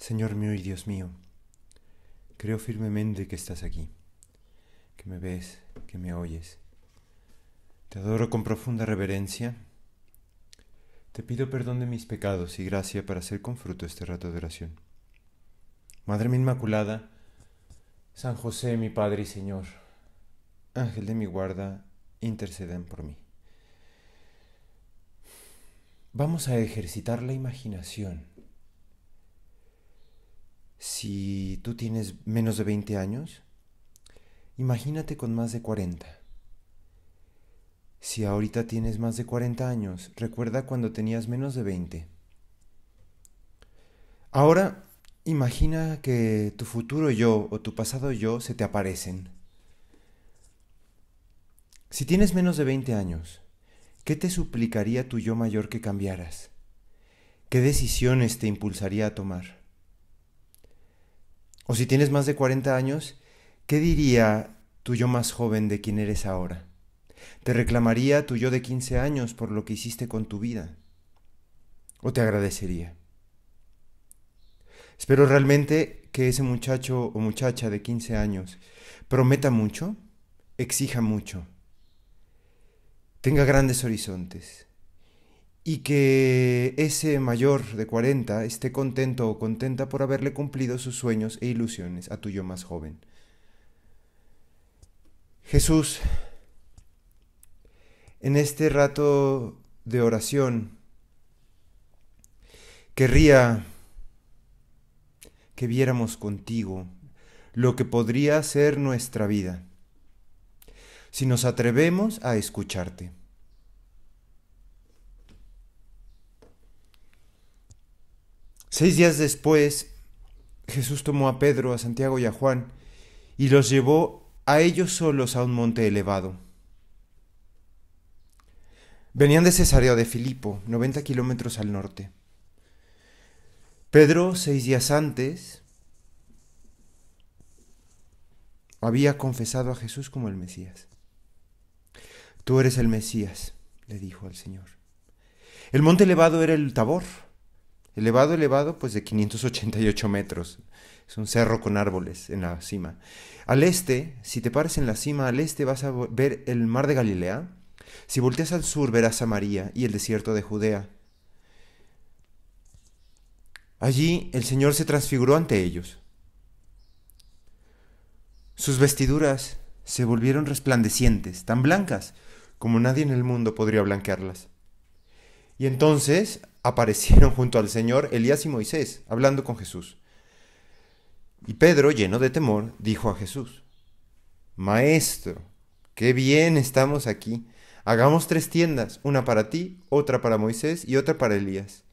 Señor mío y Dios mío, creo firmemente que estás aquí, que me ves, que me oyes. Te adoro con profunda reverencia. Te pido perdón de mis pecados y gracia para hacer con fruto este rato de oración. Madre mi Inmaculada, San José, mi Padre y Señor, Ángel de mi guarda, intercedan por mí. Vamos a ejercitar la imaginación si tú tienes menos de 20 años, imagínate con más de 40. Si ahorita tienes más de 40 años, recuerda cuando tenías menos de 20. Ahora, imagina que tu futuro yo o tu pasado yo se te aparecen. Si tienes menos de 20 años, ¿qué te suplicaría tu yo mayor que cambiaras? ¿Qué decisiones te impulsaría a tomar? O si tienes más de 40 años, ¿qué diría tu yo más joven de quien eres ahora? ¿Te reclamaría tu yo de 15 años por lo que hiciste con tu vida? ¿O te agradecería? Espero realmente que ese muchacho o muchacha de 15 años prometa mucho, exija mucho, tenga grandes horizontes y que ese mayor de 40 esté contento o contenta por haberle cumplido sus sueños e ilusiones a tu yo más joven. Jesús, en este rato de oración, querría que viéramos contigo lo que podría ser nuestra vida si nos atrevemos a escucharte. Seis días después, Jesús tomó a Pedro, a Santiago y a Juan, y los llevó a ellos solos a un monte elevado. Venían de Cesarea de Filipo, 90 kilómetros al norte. Pedro, seis días antes, había confesado a Jesús como el Mesías. Tú eres el Mesías, le dijo al Señor. El monte elevado era el Tabor, Elevado, elevado, pues de 588 metros. Es un cerro con árboles en la cima. Al este, si te paras en la cima, al este vas a ver el mar de Galilea. Si volteas al sur, verás María y el desierto de Judea. Allí el Señor se transfiguró ante ellos. Sus vestiduras se volvieron resplandecientes, tan blancas como nadie en el mundo podría blanquearlas. Y entonces aparecieron junto al Señor Elías y Moisés, hablando con Jesús. Y Pedro, lleno de temor, dijo a Jesús, Maestro, qué bien estamos aquí. Hagamos tres tiendas, una para ti, otra para Moisés y otra para Elías.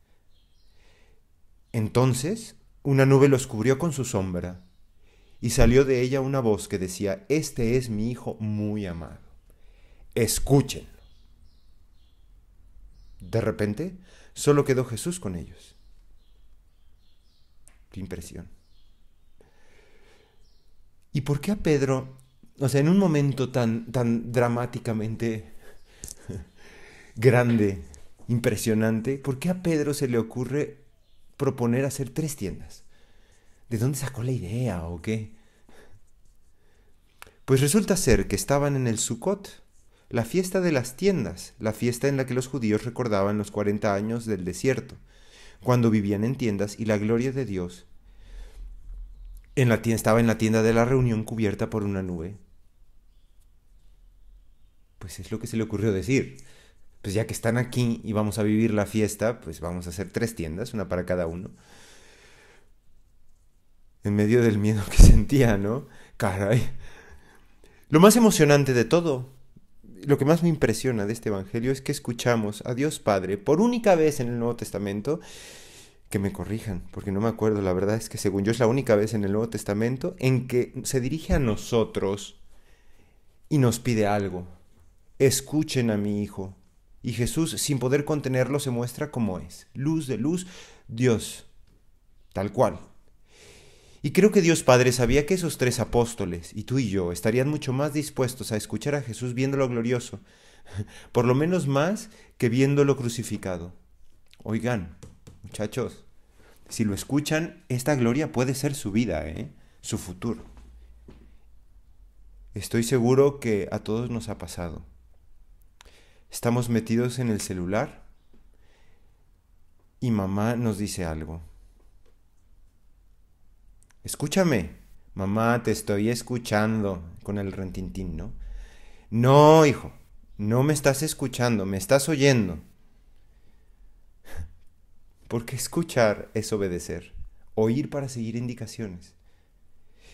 Entonces una nube los cubrió con su sombra, y salió de ella una voz que decía, Este es mi Hijo muy amado. Escúchenlo. De repente, Solo quedó Jesús con ellos. Qué impresión. ¿Y por qué a Pedro, o sea, en un momento tan, tan dramáticamente grande, impresionante, por qué a Pedro se le ocurre proponer hacer tres tiendas? ¿De dónde sacó la idea o qué? Pues resulta ser que estaban en el Sucot la fiesta de las tiendas, la fiesta en la que los judíos recordaban los 40 años del desierto, cuando vivían en tiendas y la gloria de Dios. En la tienda, estaba en la tienda de la reunión cubierta por una nube. Pues es lo que se le ocurrió decir. Pues ya que están aquí y vamos a vivir la fiesta, pues vamos a hacer tres tiendas, una para cada uno. En medio del miedo que sentía, ¿no? Caray. Lo más emocionante de todo lo que más me impresiona de este Evangelio es que escuchamos a Dios Padre por única vez en el Nuevo Testamento, que me corrijan, porque no me acuerdo, la verdad es que según yo es la única vez en el Nuevo Testamento en que se dirige a nosotros y nos pide algo. Escuchen a mi Hijo. Y Jesús, sin poder contenerlo, se muestra como es. Luz de luz, Dios, tal cual, y creo que Dios Padre sabía que esos tres apóstoles, y tú y yo, estarían mucho más dispuestos a escuchar a Jesús viéndolo glorioso, por lo menos más que viéndolo crucificado. Oigan, muchachos, si lo escuchan, esta gloria puede ser su vida, ¿eh? su futuro. Estoy seguro que a todos nos ha pasado. Estamos metidos en el celular y mamá nos dice algo. Escúchame, mamá, te estoy escuchando con el rentintín, ¿no? No, hijo, no me estás escuchando, me estás oyendo. Porque escuchar es obedecer, oír para seguir indicaciones.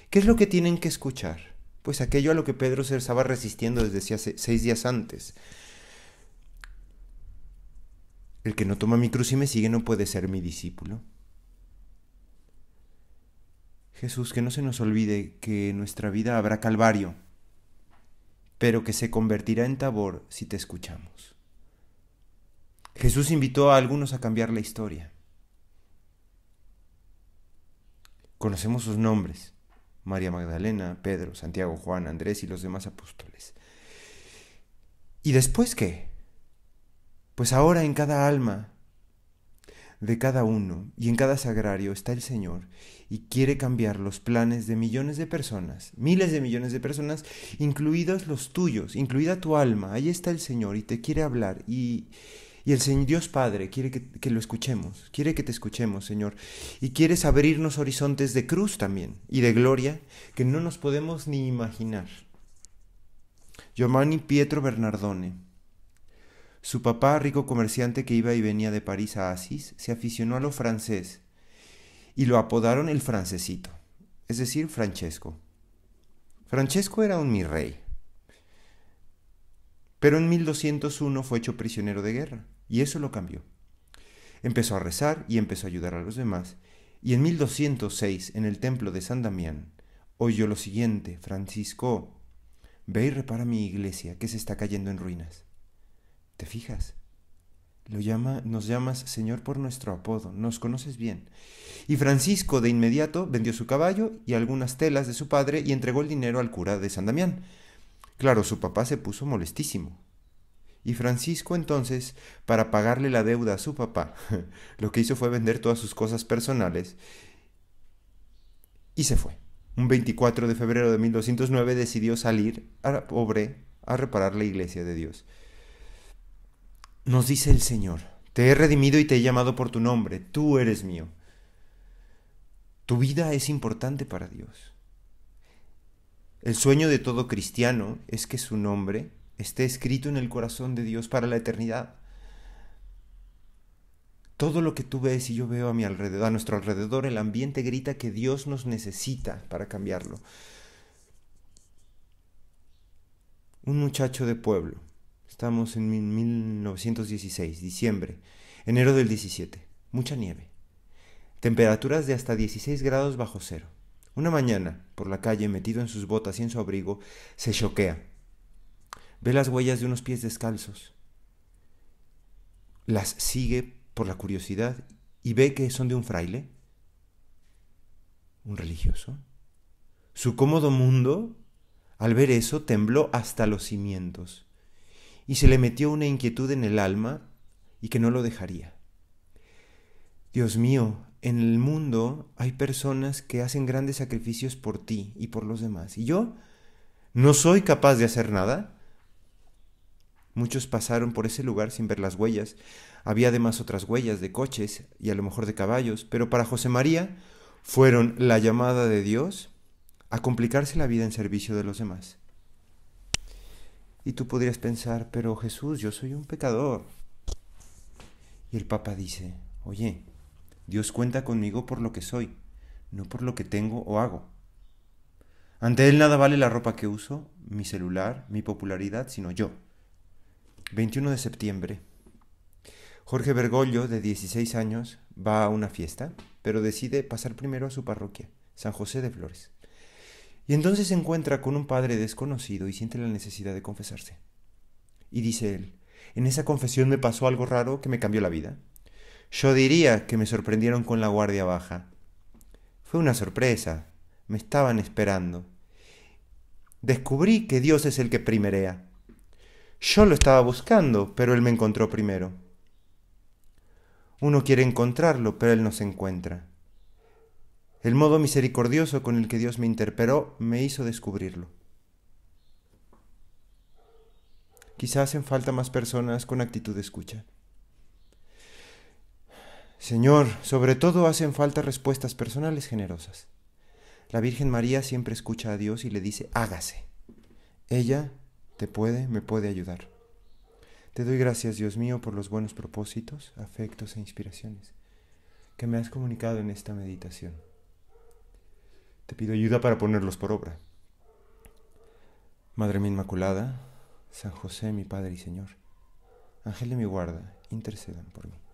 ¿Qué es lo que tienen que escuchar? Pues aquello a lo que Pedro se estaba resistiendo desde hace seis días antes. El que no toma mi cruz y me sigue no puede ser mi discípulo. Jesús, que no se nos olvide que en nuestra vida habrá calvario, pero que se convertirá en tabor si te escuchamos. Jesús invitó a algunos a cambiar la historia. Conocemos sus nombres, María Magdalena, Pedro, Santiago, Juan, Andrés y los demás apóstoles. ¿Y después qué? Pues ahora en cada alma de cada uno y en cada sagrario está el Señor y quiere cambiar los planes de millones de personas, miles de millones de personas, incluidos los tuyos, incluida tu alma. Ahí está el Señor y te quiere hablar y, el Señor Dios Padre quiere que, que, lo escuchemos, quiere que te escuchemos, Señor. Y quieres abrirnos horizontes de cruz también y de gloria que no nos podemos ni imaginar. Giovanni Pietro Bernardone su papá, rico comerciante que iba y venía de París a Asís, se aficionó a lo francés y lo apodaron el francesito, es decir, Francesco. Francesco era un mirrey, rey, pero en 1201 fue hecho prisionero de guerra y eso lo cambió. Empezó a rezar y empezó a ayudar a los demás y en 1206 en el templo de San Damián oyó lo siguiente, Francisco, ve y repara mi iglesia que se está cayendo en ruinas. ¿Te fijas? Lo llama, nos llamas Señor por nuestro apodo, nos conoces bien. Y Francisco de inmediato vendió su caballo y algunas telas de su padre y entregó el dinero al cura de San Damián. Claro, su papá se puso molestísimo. Y Francisco entonces, para pagarle la deuda a su papá, lo que hizo fue vender todas sus cosas personales y se fue. Un 24 de febrero de 1209 decidió salir a pobre a reparar la iglesia de Dios. Nos dice el Señor, te he redimido y te he llamado por tu nombre, tú eres mío. Tu vida es importante para Dios. El sueño de todo cristiano es que su nombre esté escrito en el corazón de Dios para la eternidad. Todo lo que tú ves y yo veo a mi alrededor, nuestro alrededor, el ambiente grita que Dios nos necesita para cambiarlo. Un muchacho de pueblo Estamos en 1916, diciembre, enero del 17. Mucha nieve. Temperaturas de hasta 16 grados bajo cero. Una mañana, por la calle, metido en sus botas y en su abrigo, se choquea. Ve las huellas de unos pies descalzos. Las sigue por la curiosidad y ve que son de un fraile. ¿Un religioso? Su cómodo mundo, al ver eso, tembló hasta los cimientos y se le metió una inquietud en el alma y que no lo dejaría. Dios mío, en el mundo hay personas que hacen grandes sacrificios por ti y por los demás. ¿Y yo? ¿No soy capaz de hacer nada? Muchos pasaron por ese lugar sin ver las huellas. Había además otras huellas de coches y a lo mejor de caballos, pero para José María fueron la llamada de Dios a complicarse la vida en servicio de los demás. Y tú podrías pensar, pero Jesús, yo soy un pecador. Y el Papa dice, oye, Dios cuenta conmigo por lo que soy, no por lo que tengo o hago. Ante Él nada vale la ropa que uso, mi celular, mi popularidad, sino yo. 21 de septiembre. Jorge Bergoglio, de 16 años, va a una fiesta, pero decide pasar primero a su parroquia, San José de Flores. Y entonces se encuentra con un padre desconocido y siente la necesidad de confesarse. Y dice él, en esa confesión me pasó algo raro que me cambió la vida. Yo diría que me sorprendieron con la guardia baja. Fue una sorpresa, me estaban esperando. Descubrí que Dios es el que primerea. Yo lo estaba buscando, pero Él me encontró primero. Uno quiere encontrarlo, pero Él no se encuentra. El modo misericordioso con el que Dios me interpeló me hizo descubrirlo. Quizás hacen falta más personas con actitud de escucha. Señor, sobre todo hacen falta respuestas personales generosas. La Virgen María siempre escucha a Dios y le dice, hágase. Ella te puede, me puede ayudar. Te doy gracias, Dios mío, por los buenos propósitos, afectos e inspiraciones que me has comunicado en esta meditación. Te pido ayuda para ponerlos por obra. Madre mi Inmaculada, San José mi Padre y Señor, Ángel de mi guarda, intercedan por mí.